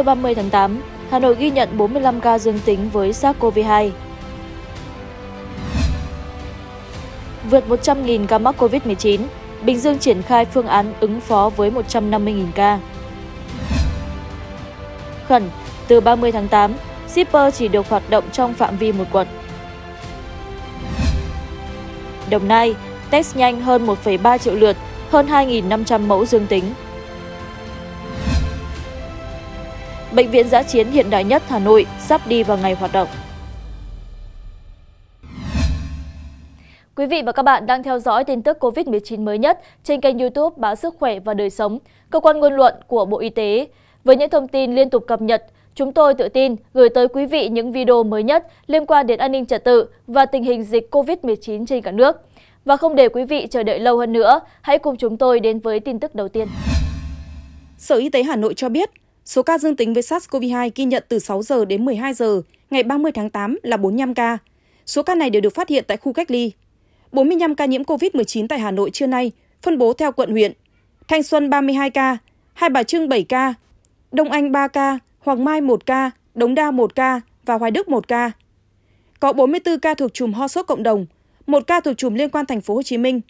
trưa 30 tháng 8, Hà Nội ghi nhận 45 ca dương tính với SARS-CoV-2. Vượt 100.000 ca mắc COVID-19, Bình Dương triển khai phương án ứng phó với 150.000 ca. Khẩn, từ 30 tháng 8, shipper chỉ được hoạt động trong phạm vi một quận. Đồng Nai, test nhanh hơn 1,3 triệu lượt, hơn 2.500 mẫu dương tính. bệnh viện giã chiến hiện đại nhất Hà Nội sắp đi vào ngày hoạt động. Quý vị và các bạn đang theo dõi tin tức COVID-19 mới nhất trên kênh youtube Báo Sức Khỏe và Đời Sống, cơ quan ngôn luận của Bộ Y tế. Với những thông tin liên tục cập nhật, chúng tôi tự tin gửi tới quý vị những video mới nhất liên quan đến an ninh trật tự và tình hình dịch COVID-19 trên cả nước. Và không để quý vị chờ đợi lâu hơn nữa, hãy cùng chúng tôi đến với tin tức đầu tiên. Sở Y tế Hà Nội cho biết, Số ca dương tính với sars cov hai ghi nhận từ sáu giờ đến hai giờ ngày ba mươi tháng tám là bốn mươi năm ca. Số ca này đều được phát hiện tại khu cách ly. bốn mươi năm ca nhiễm covid chín tại Hà Nội trưa nay, phân bố theo quận huyện. Thanh Xuân ba mươi hai ca, Hai Bà Trưng bảy ca, Đông Anh ba ca, Hoàng Mai một ca, Đống Đa một ca và Hoài Đức một ca. Có bốn mươi bốn ca thuộc chùm ho sốt cộng đồng, một ca thuộc chùm liên quan thành phố Hồ Chí Minh.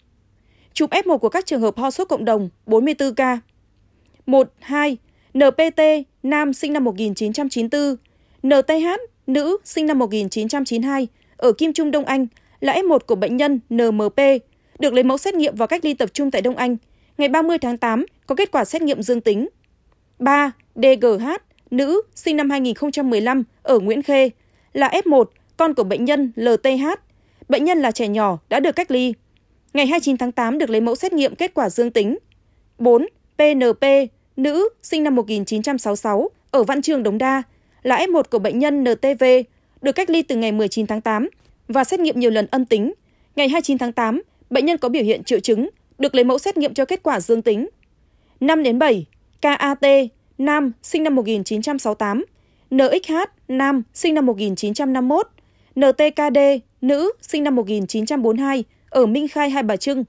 Chùm F1 của các trường hợp ho sốt cộng đồng bốn mươi bốn ca. một hai NPT, nam sinh năm 1994, NTH, nữ sinh năm 1992, ở Kim Trung Đông Anh là F1 của bệnh nhân NMP, được lấy mẫu xét nghiệm và cách ly tập trung tại Đông Anh. Ngày 30 tháng 8 có kết quả xét nghiệm dương tính. 3. DGH, nữ, sinh năm 2015, ở Nguyễn Khê, là F1, con của bệnh nhân LTH. Bệnh nhân là trẻ nhỏ, đã được cách ly. Ngày 29 tháng 8 được lấy mẫu xét nghiệm kết quả dương tính. 4. PNP, nữ sinh năm 1966 ở Văn Trường Đống Đa là F1 của bệnh nhân NTV được cách ly từ ngày 19 tháng 8 và xét nghiệm nhiều lần âm tính. Ngày 29 tháng 8, bệnh nhân có biểu hiện triệu chứng, được lấy mẫu xét nghiệm cho kết quả dương tính. 5 đến 7, KAT, nam, sinh năm 1968, NXH, nam, sinh năm 1951, NTKD, nữ, sinh năm 1942, ở Minh Khai, Hai Bà Trưng.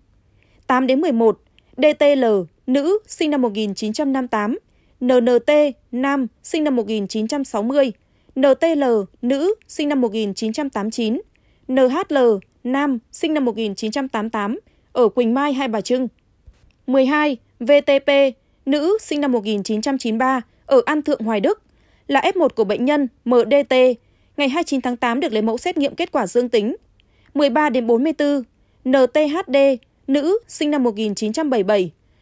8 đến 11, DTL, nữ sinh năm 1958, NNT nam sinh năm 1960, NTL nữ sinh năm 1989, NHL nam sinh năm 1988 ở Quỳnh Mai, Hai Bà Trưng. 12. VTP nữ sinh năm 1993 ở An Thượng, Hoài Đức là F1 của bệnh nhân MDT ngày 29 tháng 8 được lấy mẫu xét nghiệm kết quả dương tính. 13 đến 44, NTHD, nữ, sinh năm 1977,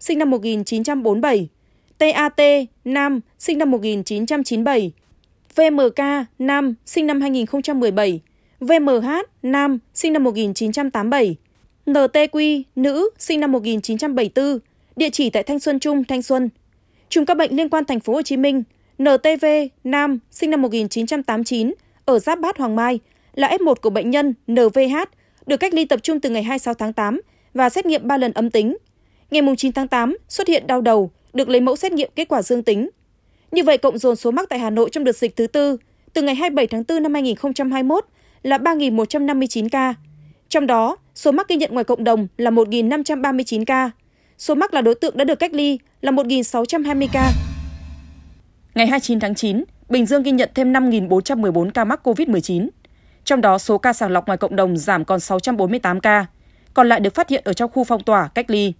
sinh năm 1947, TAT nam, sinh năm 1997, VMK nam, sinh năm 2017, VMH nam, sinh năm 1987, NTQ nữ, sinh năm 1974, địa chỉ tại Thanh Xuân Trung, Thanh Xuân. Chùm các bệnh liên quan thành phố Hồ Chí Minh, NTV nam, sinh năm 1989, ở Giáp Bát Hoàng Mai là F1 của bệnh nhân NVH, được cách ly tập trung từ ngày 26 tháng 8 và xét nghiệm 3 lần âm tính Ngày chín tháng tám xuất hiện đau đầu, được lấy mẫu xét nghiệm kết quả dương tính. Như vậy cộng dồn số mắc tại Hà Nội trong đợt dịch thứ tư từ ngày hai mươi bảy tháng bốn năm hai hai nghìn mươi một là ba một trăm năm mươi chín ca. Trong đó, số mắc ghi nhận ngoài cộng đồng là một năm trăm ba mươi chín ca. Số mắc là đối tượng đã được cách ly là một sáu trăm hai mươi ca. Ngày hai mươi chín tháng chín Bình Dương ghi nhận thêm năm bốn trăm 5 bốn ca mắc covid chín Trong đó, số ca sàng lọc ngoài cộng đồng giảm còn sáu trăm bốn mươi tám ca, còn lại được phát hiện ở trong khu phong tỏa, cách ly.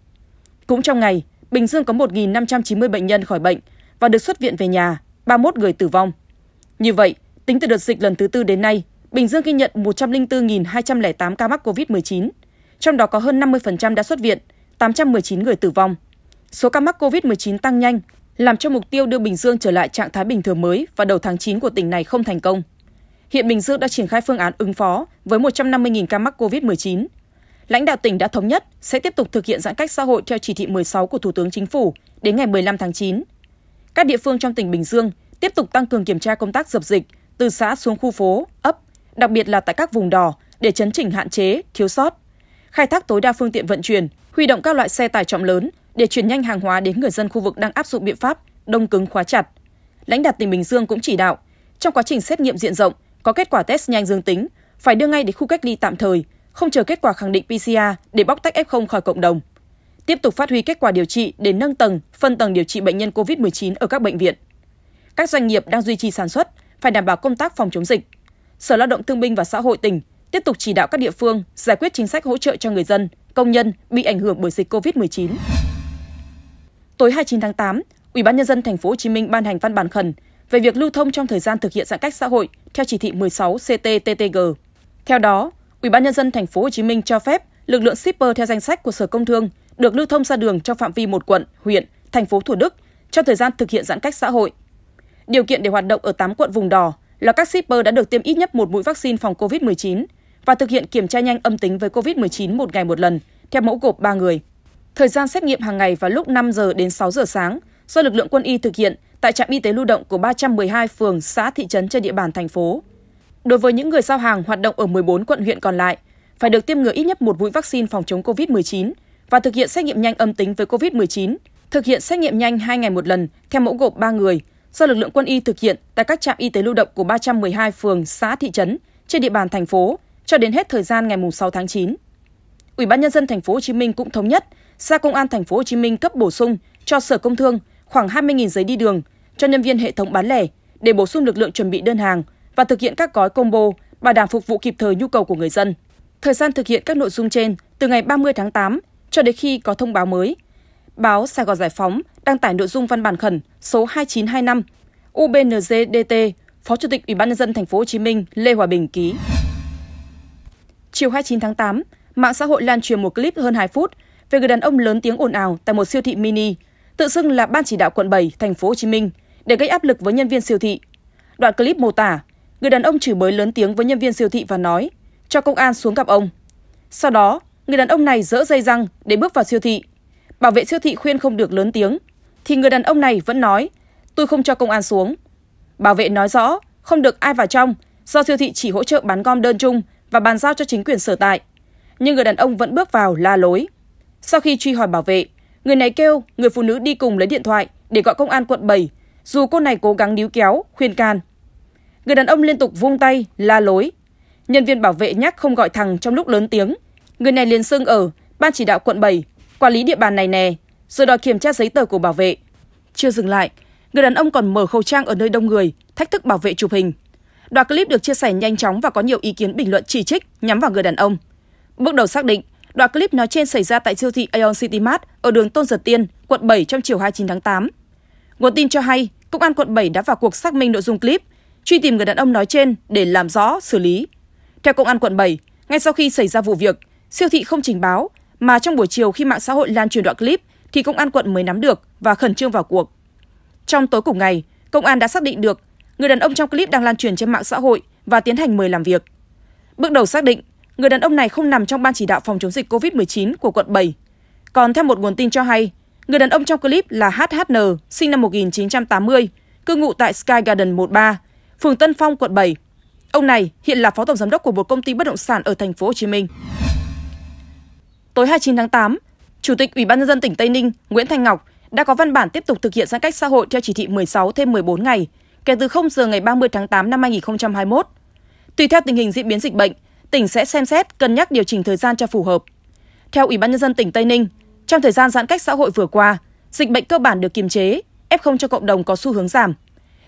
Cũng trong ngày, Bình Dương có 1.590 bệnh nhân khỏi bệnh và được xuất viện về nhà, 31 người tử vong. Như vậy, tính từ đợt dịch lần thứ tư đến nay, Bình Dương ghi nhận 104.208 ca mắc COVID-19, trong đó có hơn 50% đã xuất viện, 819 người tử vong. Số ca mắc COVID-19 tăng nhanh, làm cho mục tiêu đưa Bình Dương trở lại trạng thái bình thường mới vào đầu tháng 9 của tỉnh này không thành công. Hiện Bình Dương đã triển khai phương án ứng phó với 150.000 ca mắc COVID-19 lãnh đạo tỉnh đã thống nhất sẽ tiếp tục thực hiện giãn cách xã hội theo chỉ thị 16 của thủ tướng chính phủ đến ngày 15 tháng 9. các địa phương trong tỉnh bình dương tiếp tục tăng cường kiểm tra công tác dập dịch từ xã xuống khu phố ấp đặc biệt là tại các vùng đỏ để chấn chỉnh hạn chế thiếu sót khai thác tối đa phương tiện vận chuyển huy động các loại xe tải trọng lớn để chuyển nhanh hàng hóa đến người dân khu vực đang áp dụng biện pháp đông cứng khóa chặt lãnh đạo tỉnh bình dương cũng chỉ đạo trong quá trình xét nghiệm diện rộng có kết quả test nhanh dương tính phải đưa ngay đến khu cách ly tạm thời không chờ kết quả khẳng định pcr để bóc tách f khỏi cộng đồng tiếp tục phát huy kết quả điều trị để nâng tầng phân tầng điều trị bệnh nhân covid 19 ở các bệnh viện các doanh nghiệp đang duy trì sản xuất phải đảm bảo công tác phòng chống dịch sở lao động thương binh và xã hội tỉnh tiếp tục chỉ đạo các địa phương giải quyết chính sách hỗ trợ cho người dân công nhân bị ảnh hưởng bởi dịch covid 19 tối 29 tháng 8 Ủy ban nhân dân thành phố Hồ Chí Minh ban hành văn bản khẩn về việc lưu thông trong thời gian thực hiện giãn cách xã hội theo chỉ thị 16 CTTTG. Theo đó, ubnd tp hcm cho phép lực lượng shipper theo danh sách của Sở Công Thương được lưu thông ra đường trong phạm vi một quận, huyện, thành phố Thủ Đức trong thời gian thực hiện giãn cách xã hội. Điều kiện để hoạt động ở 8 quận vùng đỏ là các shipper đã được tiêm ít nhất một mũi vaccine phòng COVID-19 và thực hiện kiểm tra nhanh âm tính với COVID-19 một ngày một lần, theo mẫu gộp 3 người. Thời gian xét nghiệm hàng ngày vào lúc 5 giờ đến 6 giờ sáng do lực lượng quân y thực hiện tại trạm y tế lưu động của 312 phường, xã, thị trấn trên địa bàn thành phố. Đối với những người giao hàng hoạt động ở 14 quận huyện còn lại, phải được tiêm ngừa ít nhất một mũi vaccine phòng chống COVID-19 và thực hiện xét nghiệm nhanh âm tính với COVID-19, thực hiện xét nghiệm nhanh 2 ngày một lần theo mẫu gộp 3 người do lực lượng quân y thực hiện tại các trạm y tế lưu động của 312 phường, xã, thị trấn trên địa bàn thành phố cho đến hết thời gian ngày 6 tháng 9. Ủy ban nhân dân thành phố Hồ Chí Minh cũng thống nhất ra công an thành phố Hồ Chí Minh cấp bổ sung cho Sở Công Thương khoảng 20.000 giấy đi đường cho nhân viên hệ thống bán lẻ để bổ sung lực lượng chuẩn bị đơn hàng và thực hiện các gói combo bảo đảm phục vụ kịp thời nhu cầu của người dân. Thời gian thực hiện các nội dung trên từ ngày 30 tháng 8 cho đến khi có thông báo mới. Báo Sài Gòn Giải Phóng đăng tải nội dung văn bản khẩn số 2925 UBNZDT, Phó Chủ tịch Ủy ban nhân dân thành phố Hồ Chí Minh Lê Hòa Bình ký. Chiều 29 tháng 8, mạng xã hội lan truyền một clip hơn 2 phút về người đàn ông lớn tiếng ồn ào tại một siêu thị mini, tự xưng là ban chỉ đạo quận 7 thành phố Hồ Chí Minh để gây áp lực với nhân viên siêu thị. Đoạn clip mô tả người đàn ông chửi bới lớn tiếng với nhân viên siêu thị và nói cho công an xuống gặp ông. Sau đó, người đàn ông này dỡ dây răng để bước vào siêu thị. Bảo vệ siêu thị khuyên không được lớn tiếng, thì người đàn ông này vẫn nói, tôi không cho công an xuống. Bảo vệ nói rõ, không được ai vào trong, do siêu thị chỉ hỗ trợ bán gom đơn chung và bàn giao cho chính quyền sở tại. Nhưng người đàn ông vẫn bước vào la lối. Sau khi truy hỏi bảo vệ, người này kêu người phụ nữ đi cùng lấy điện thoại để gọi công an quận 7, dù cô này cố gắng níu kéo, khuyên can. Người đàn ông liên tục vung tay, la lối. Nhân viên bảo vệ nhắc không gọi thằng trong lúc lớn tiếng. Người này liền xưng ở ban chỉ đạo quận 7, quản lý địa bàn này nè, rồi đòi kiểm tra giấy tờ của bảo vệ. Chưa dừng lại, người đàn ông còn mở khẩu trang ở nơi đông người, thách thức bảo vệ chụp hình. Đoạn clip được chia sẻ nhanh chóng và có nhiều ý kiến bình luận chỉ trích nhắm vào người đàn ông. Bước đầu xác định, đoạn clip nói trên xảy ra tại siêu thị Aeon City Mart ở đường Tôn Giật Tiên, quận 7 trong chiều 29 tháng 8. Nguồn tin cho hay, Công an quận 7 đã vào cuộc xác minh nội dung clip truy tìm người đàn ông nói trên để làm rõ xử lý theo công an quận 7, ngay sau khi xảy ra vụ việc siêu thị không trình báo mà trong buổi chiều khi mạng xã hội lan truyền đoạn clip thì công an quận mới nắm được và khẩn trương vào cuộc trong tối cùng ngày công an đã xác định được người đàn ông trong clip đang lan truyền trên mạng xã hội và tiến hành mời làm việc bước đầu xác định người đàn ông này không nằm trong ban chỉ đạo phòng chống dịch COVID-19 của quận 7. Còn theo một nguồn tin cho hay, người đàn ông trong clip là HHN, sinh năm 1980, cư ngụ tại Sky Garden 13, phường Tân Phong, quận 7. Ông này hiện là phó tổng giám đốc của một công ty bất động sản ở thành phố Hồ Chí Minh. Tối 29 tháng 8, Chủ tịch Ủy ban nhân dân tỉnh Tây Ninh Nguyễn Thanh Ngọc đã có văn bản tiếp tục thực hiện giãn cách xã hội theo chỉ thị 16 thêm 14 ngày kể từ 0 giờ ngày 30 tháng 8 năm 2021. Tùy theo tình hình diễn biến dịch bệnh, tỉnh sẽ xem xét cân nhắc điều chỉnh thời gian cho phù hợp. Theo Ủy ban nhân dân tỉnh Tây Ninh, trong thời gian giãn cách xã hội vừa qua, dịch bệnh cơ bản được kiềm chế, F0 cho cộng đồng có xu hướng giảm.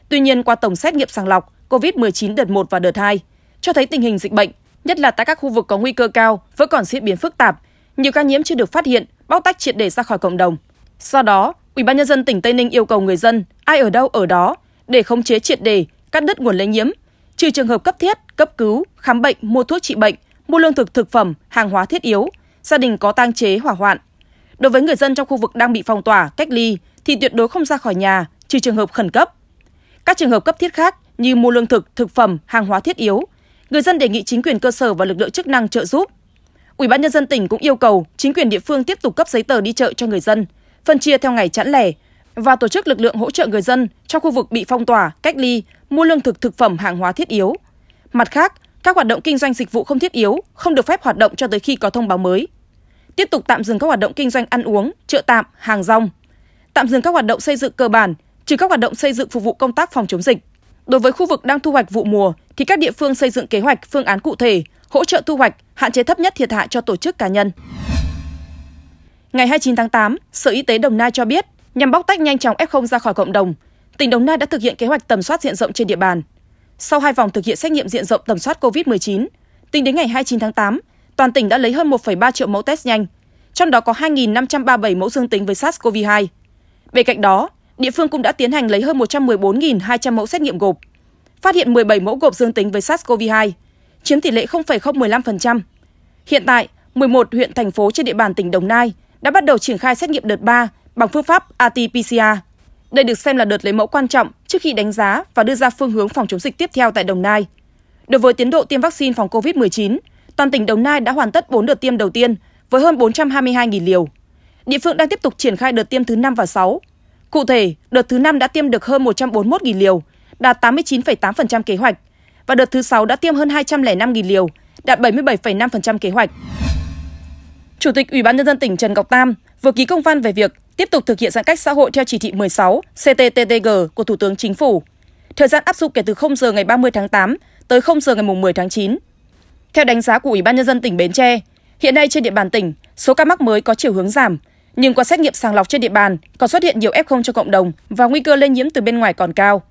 Tuy nhiên, qua tổng xét nghiệm sàng lọc COVID-19 đợt 1 và đợt 2, cho thấy tình hình dịch bệnh, nhất là tại các khu vực có nguy cơ cao, vẫn còn diễn biến phức tạp, nhiều ca nhiễm chưa được phát hiện, bóc tách triệt để ra khỏi cộng đồng. Do đó, Ủy ban nhân dân tỉnh Tây Ninh yêu cầu người dân, ai ở đâu ở đó, để khống chế triệt để, cắt đứt nguồn lây nhiễm, trừ trường hợp cấp thiết, cấp cứu, khám bệnh, mua thuốc trị bệnh, mua lương thực thực phẩm, hàng hóa thiết yếu, gia đình có tang chế hỏa hoạn. Đối với người dân trong khu vực đang bị phong tỏa, cách ly thì tuyệt đối không ra khỏi nhà trừ trường hợp khẩn cấp. Các trường hợp cấp thiết khác như mua lương thực, thực phẩm, hàng hóa thiết yếu, người dân đề nghị chính quyền cơ sở và lực lượng chức năng trợ giúp. Ủy ban nhân dân tỉnh cũng yêu cầu chính quyền địa phương tiếp tục cấp giấy tờ đi chợ cho người dân, phân chia theo ngày chẵn lẻ và tổ chức lực lượng hỗ trợ người dân trong khu vực bị phong tỏa, cách ly, mua lương thực thực phẩm hàng hóa thiết yếu. Mặt khác, các hoạt động kinh doanh dịch vụ không thiết yếu không được phép hoạt động cho tới khi có thông báo mới. Tiếp tục tạm dừng các hoạt động kinh doanh ăn uống, chợ tạm, hàng rong. Tạm dừng các hoạt động xây dựng cơ bản trừ các hoạt động xây dựng phục vụ công tác phòng chống dịch. Đối với khu vực đang thu hoạch vụ mùa thì các địa phương xây dựng kế hoạch, phương án cụ thể, hỗ trợ thu hoạch, hạn chế thấp nhất thiệt hại cho tổ chức cá nhân. Ngày 29 tháng 8, Sở Y tế Đồng Nai cho biết, nhằm bóc tách nhanh chóng F0 ra khỏi cộng đồng, tỉnh Đồng Nai đã thực hiện kế hoạch tầm soát diện rộng trên địa bàn. Sau hai vòng thực hiện xét nghiệm diện rộng tầm soát COVID-19, tính đến ngày 29 tháng 8, toàn tỉnh đã lấy hơn 1,3 triệu mẫu test nhanh, trong đó có 2.537 mẫu dương tính với SARS-CoV-2. Bên cạnh đó, địa phương cũng đã tiến hành lấy hơn 114.200 mẫu xét nghiệm gộp, phát hiện 17 mẫu gộp dương tính với SARS-CoV-2, chiếm tỷ lệ 0,015%. Hiện tại, 11 huyện thành phố trên địa bàn tỉnh Đồng Nai đã bắt đầu triển khai xét nghiệm đợt 3 bằng phương pháp RT-PCR. Đây được xem là đợt lấy mẫu quan trọng trước khi đánh giá và đưa ra phương hướng phòng chống dịch tiếp theo tại Đồng Nai. Đối với tiến độ tiêm vaccine phòng COVID-19, toàn tỉnh Đồng Nai đã hoàn tất 4 đợt tiêm đầu tiên với hơn 422.000 liều. Địa phương đang tiếp tục triển khai đợt tiêm thứ 5 và 6 cụ thể đợt thứ năm đã tiêm được hơn một trăm bốn mươi một liều đạt tám mươi chín tám kế hoạch và đợt thứ sáu đã tiêm hơn hai trăm linh năm liều đạt bảy mươi bảy năm kế hoạch Chủ tịch Ủy ban nhân dân tỉnh Trần Ngọc Tam vừa ký công văn về việc tiếp tục thực hiện giãn cách xã hội theo chỉ thị 16 CTTTG của Thủ tướng Chính phủ. Thời gian áp dụng kể từ 0 giờ ngày 30 tháng 8 tới 0 giờ ngày 10 tháng 9. Theo đánh giá của Ủy ban nhân dân tỉnh Bến Tre, hiện nay trên địa bàn tỉnh, số ca mắc mới có chiều hướng giảm nhưng qua xét nghiệm sàng lọc trên địa bàn còn xuất hiện nhiều f cho cộng đồng và nguy cơ lây nhiễm từ bên ngoài còn cao.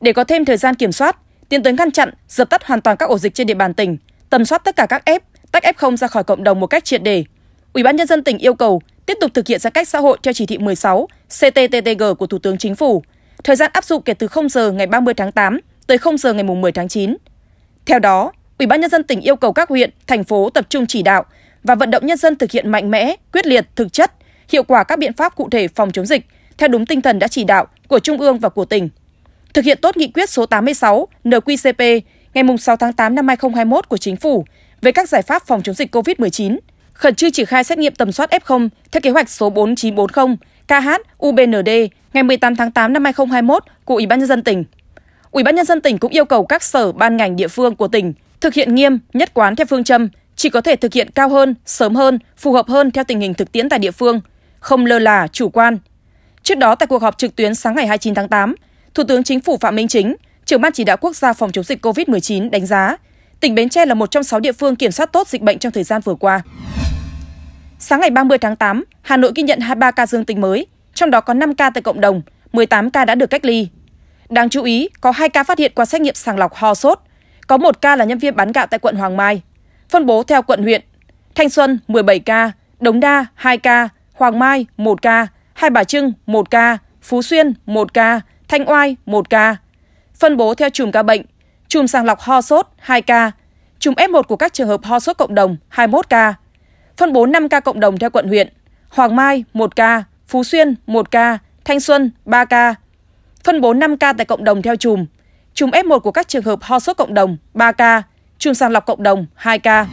Để có thêm thời gian kiểm soát, tiến tới ngăn chặn, dập tắt hoàn toàn các ổ dịch trên địa bàn tỉnh, tầm soát tất cả các F, tách F0 ra khỏi cộng đồng một cách triệt để. Ủy ban nhân dân tỉnh yêu cầu tiếp tục thực hiện giãn cách xã hội theo chỉ thị 16 CTTTG của Thủ tướng Chính phủ, thời gian áp dụng kể từ 0 giờ ngày 30 tháng 8 tới 0 giờ ngày 10 tháng 9. Theo đó, Ủy ban nhân dân tỉnh yêu cầu các huyện, thành phố tập trung chỉ đạo và vận động nhân dân thực hiện mạnh mẽ, quyết liệt, thực chất hiệu quả các biện pháp cụ thể phòng chống dịch theo đúng tinh thần đã chỉ đạo của Trung ương và của tỉnh. Thực hiện tốt nghị quyết số 86 NQCP ngày 6 tháng 8 năm 2021 của Chính phủ về các giải pháp phòng chống dịch COVID-19, khẩn trương triển khai xét nghiệm tầm soát F0 theo kế hoạch số 4940 KH UBND ngày 18 tháng 8 năm 2021 của Ủy ban nhân dân tỉnh. Ủy ban nhân dân tỉnh cũng yêu cầu các sở ban ngành địa phương của tỉnh thực hiện nghiêm, nhất quán theo phương châm chỉ có thể thực hiện cao hơn, sớm hơn, phù hợp hơn theo tình hình thực tiễn tại địa phương – không lơ là, chủ quan. Trước đó tại cuộc họp trực tuyến sáng ngày 29 tháng 8, Thủ tướng Chính phủ Phạm Minh Chính, trưởng ban chỉ đạo quốc gia phòng chống dịch COVID-19 đánh giá tỉnh Bến Tre là một trong 6 địa phương kiểm soát tốt dịch bệnh trong thời gian vừa qua. Sáng ngày 30 tháng 8, Hà Nội ghi nhận 23 ca dương tính mới, trong đó có 5 ca tại cộng đồng, 18 ca đã được cách ly. Đáng chú ý, có 2 ca phát hiện qua xét nghiệm sàng lọc ho sốt, có 1 ca là nhân viên bán gạo tại quận Hoàng Mai, phân bố theo quận huyện. Thanh Xuân 17 ca, Đống Đa 2 ca, Hoàng Mai 1 ca, Hai Bà Trưng 1 ca, Phú Xuyên 1 ca, Thanh Oai 1 ca. Phân bố theo chùm ca bệnh, chùm sàng lọc ho sốt 2 ca, chùm F1 của các trường hợp ho sốt cộng đồng 21 ca. Phân bố 5 ca cộng đồng theo quận huyện, Hoàng Mai 1 ca, Phú Xuyên 1 ca, Thanh Xuân 3 ca. Phân bố 5 ca tại cộng đồng theo chùm, chùm F1 của các trường hợp ho sốt cộng đồng 3 ca, chùm sàng lọc cộng đồng 2 ca.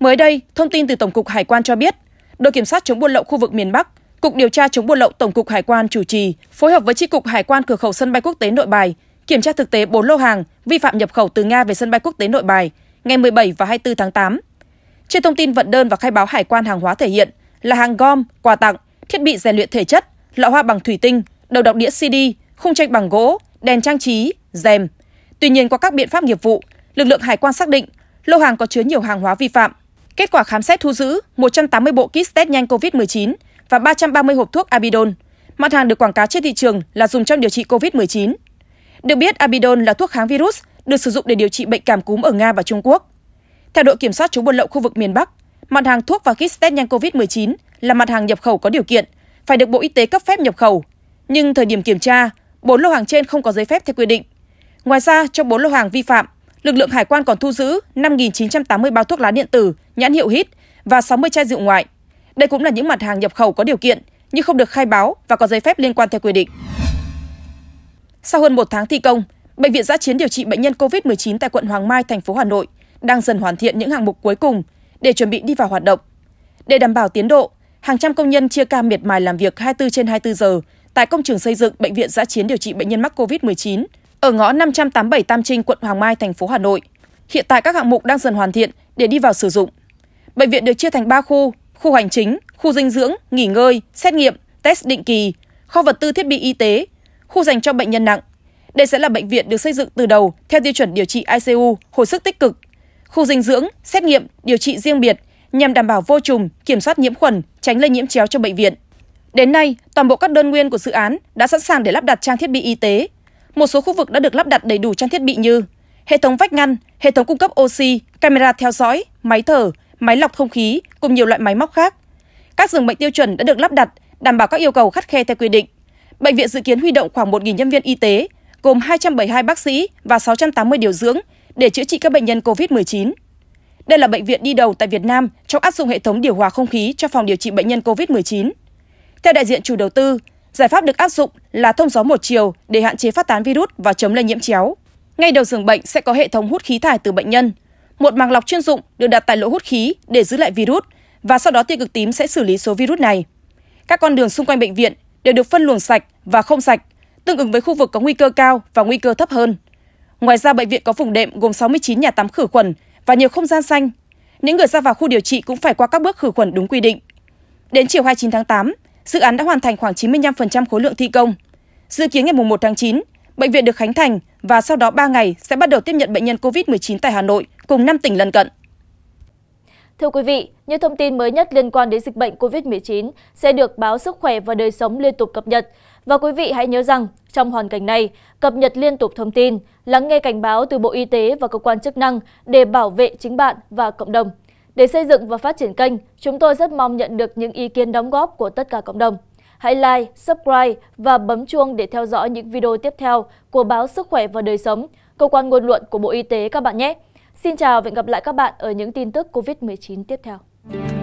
Mới đây, thông tin từ Tổng cục Hải quan cho biết, đội kiểm soát chống buôn lậu khu vực miền Bắc, Cục điều tra chống buôn lậu Tổng cục Hải quan chủ trì, phối hợp với tri cục Hải quan cửa khẩu sân bay quốc tế Nội Bài kiểm tra thực tế 4 lô hàng vi phạm nhập khẩu từ Nga về sân bay quốc tế Nội Bài ngày 17 và 24 tháng 8. Trên thông tin vận đơn và khai báo hải quan hàng hóa thể hiện là hàng gom, quà tặng, thiết bị rèn luyện thể chất, lọ hoa bằng thủy tinh, đầu đọc đĩa CD, khung tranh bằng gỗ, đèn trang trí, rèm. Tuy nhiên qua các biện pháp nghiệp vụ, lực lượng hải quan xác định lô hàng có chứa nhiều hàng hóa vi phạm Kết quả khám xét thu giữ 180 bộ kit test nhanh COVID-19 và 330 hộp thuốc Abidol. Mặt hàng được quảng cáo trên thị trường là dùng trong điều trị COVID-19. Được biết, Abidol là thuốc kháng virus được sử dụng để điều trị bệnh cảm cúm ở Nga và Trung Quốc. Theo đội kiểm soát chống buôn lậu khu vực miền Bắc, mặt hàng thuốc và kit test nhanh COVID-19 là mặt hàng nhập khẩu có điều kiện, phải được Bộ Y tế cấp phép nhập khẩu. Nhưng thời điểm kiểm tra, bốn lô hàng trên không có giấy phép theo quy định. Ngoài ra, trong bốn lô hàng vi phạm, lực lượng hải quan còn thu giữ 5.980 bao thuốc lá điện tử nhãn hiệu hit và 60 chai rượu ngoại. Đây cũng là những mặt hàng nhập khẩu có điều kiện nhưng không được khai báo và có giấy phép liên quan theo quy định. Sau hơn một tháng thi công, Bệnh viện giã chiến điều trị bệnh nhân COVID-19 tại quận Hoàng Mai, thành phố Hà Nội đang dần hoàn thiện những hạng mục cuối cùng để chuẩn bị đi vào hoạt động. Để đảm bảo tiến độ, hàng trăm công nhân chia ca miệt mài làm việc 24 trên 24 giờ tại công trường xây dựng Bệnh viện giã chiến điều trị bệnh nhân mắc COVID-19 ở ngõ 587 Tam Trinh, quận Hoàng Mai, thành phố Hà Nội, hiện tại các hạng mục đang dần hoàn thiện để đi vào sử dụng. Bệnh viện được chia thành 3 khu, khu hành chính, khu dinh dưỡng, nghỉ ngơi, xét nghiệm, test định kỳ, kho vật tư thiết bị y tế, khu dành cho bệnh nhân nặng. Đây sẽ là bệnh viện được xây dựng từ đầu theo tiêu chuẩn điều trị ICU, hồi sức tích cực, khu dinh dưỡng, xét nghiệm, điều trị riêng biệt nhằm đảm bảo vô trùng, kiểm soát nhiễm khuẩn, tránh lây nhiễm chéo cho bệnh viện. Đến nay, toàn bộ các đơn nguyên của dự án đã sẵn sàng để lắp đặt trang thiết bị y tế, một số khu vực đã được lắp đặt đầy đủ trang thiết bị như hệ thống vách ngăn, hệ thống cung cấp oxy, camera theo dõi, máy thở, máy lọc không khí cùng nhiều loại máy móc khác. Các giường bệnh tiêu chuẩn đã được lắp đặt, đảm bảo các yêu cầu khắt khe theo quy định. Bệnh viện dự kiến huy động khoảng 1.000 nhân viên y tế, gồm 272 bác sĩ và 680 điều dưỡng để chữa trị các bệnh nhân COVID-19. Đây là bệnh viện đi đầu tại Việt Nam trong áp dụng hệ thống điều hòa không khí cho phòng điều trị bệnh nhân COVID-19. Theo đại diện chủ đầu tư, giải pháp được áp dụng là thông gió một chiều để hạn chế phát tán virus và chống lây nhiễm chéo. Ngay đầu giường bệnh sẽ có hệ thống hút khí thải từ bệnh nhân. Một màng lọc chuyên dụng được đặt tại lỗ hút khí để giữ lại virus và sau đó tia cực tím sẽ xử lý số virus này. Các con đường xung quanh bệnh viện đều được phân luồng sạch và không sạch, tương ứng với khu vực có nguy cơ cao và nguy cơ thấp hơn. Ngoài ra bệnh viện có vùng đệm gồm 69 nhà tắm khử khuẩn và nhiều không gian xanh. Những người ra vào khu điều trị cũng phải qua các bước khử khuẩn đúng quy định. Đến chiều 29 tháng 8, Dự án đã hoàn thành khoảng 95% khối lượng thi công. Dự kiến ngày 1 tháng 9, bệnh viện được khánh thành và sau đó 3 ngày sẽ bắt đầu tiếp nhận bệnh nhân COVID-19 tại Hà Nội cùng 5 tỉnh lân cận. Thưa quý vị, những thông tin mới nhất liên quan đến dịch bệnh COVID-19 sẽ được báo Sức khỏe và Đời sống liên tục cập nhật. Và quý vị hãy nhớ rằng, trong hoàn cảnh này, cập nhật liên tục thông tin, lắng nghe cảnh báo từ Bộ Y tế và cơ quan chức năng để bảo vệ chính bạn và cộng đồng. Để xây dựng và phát triển kênh, chúng tôi rất mong nhận được những ý kiến đóng góp của tất cả cộng đồng. Hãy like, subscribe và bấm chuông để theo dõi những video tiếp theo của báo Sức khỏe và đời sống, cơ quan ngôn luận của Bộ Y tế các bạn nhé. Xin chào và hẹn gặp lại các bạn ở những tin tức COVID-19 tiếp theo.